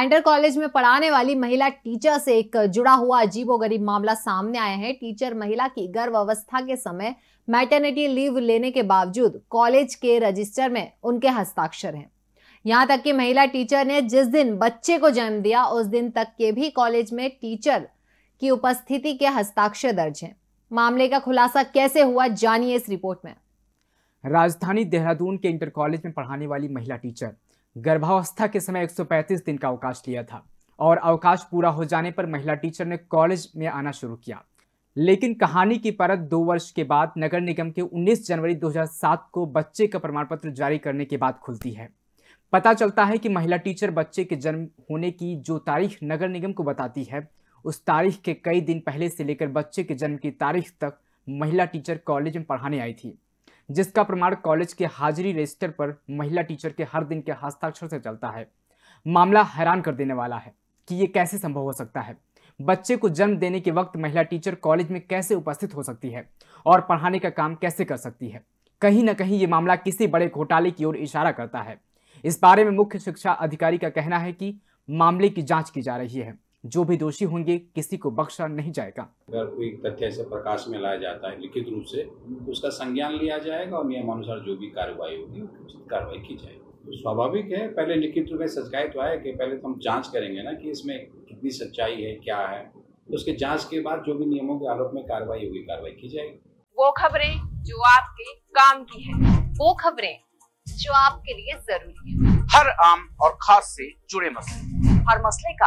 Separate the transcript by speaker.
Speaker 1: ender college में पढ़ाने वाली महिला टीचर से एक जुड़ा हुआ अजीबोगरीब मामला सामने आया है टीचर महिला की अवस्था के समय मैटर्निटी लीव लेने के बावजूद कॉलेज के रजिस्टर में उनके हस्ताक्षर हैं यहां तक कि महिला टीचर ने जिस दिन बच्चे को जन्म दिया उस दिन तक के भी कॉलेज में टीचर की उपस्थिति के हस्ताक्षर दर्ज हैं मामले का खुलासा कैसे हुआ जानिए इस रिपोर्ट में
Speaker 2: राजधानी देहरादून के इंटर कॉलेज में पढ़ाने वाली महिला टीचर गर्भावस्था के समय 135 दिन का अवकाश लिया था और अवकाश पूरा हो जाने पर महिला टीचर ने कॉलेज में आना शुरू किया लेकिन कहानी की परत दो वर्ष के बाद नगर निगम के 19 जनवरी 2007 को बच्चे का प्रमाण पत्र जारी करने के बाद खुलती है पता चलता है कि महिला टीचर बच्चे के जन्म होने की जो तारीख नगर निगम को बताती है उस तारीख के कई दिन पहले से लेकर बच्चे के जन्म की तारीख तक महिला टीचर कॉलेज में पढ़ाने आई थी जिसका प्रमाण कॉलेज के हाजिरी रजिस्टर पर महिला टीचर के हर दिन के हस्ताक्षर से चलता है मामला हैरान कर देने वाला है कि ये कैसे संभव हो सकता है बच्चे को जन्म देने के वक्त महिला टीचर कॉलेज में कैसे उपस्थित हो सकती है और पढ़ाने का काम कैसे कर सकती है कहीं ना कहीं ये मामला किसी बड़े घोटाले की ओर इशारा करता है इस बारे में मुख्य शिक्षा अधिकारी का कहना है कि मामले की जांच की जा रही है जो भी दोषी होंगे किसी को बख्शा नहीं जाएगा
Speaker 1: अगर
Speaker 3: कोई तथ्य ऐसे प्रकाश में लाया जाता है लिखित रूप से तो उसका संज्ञान लिया जाएगा और नियमानुसार जो भी कार्रवाई होगी कार्रवाई की जाएगी तो स्वाभाविक है पहले लिखित रूप में सच्चाई तो आए कि पहले तो हम जांच करेंगे ना कि इसमें कितनी सच्चाई है क्या है तो उसके जाँच के बाद जो भी नियमों के आलोक में कार्रवाई होगी कार्रवाई की जाएगी
Speaker 1: वो खबरें जो आपके काम की है वो खबरें जो आपके लिए जरूरी
Speaker 3: है हर आम और खास से जुड़े मसले
Speaker 1: हर मसले का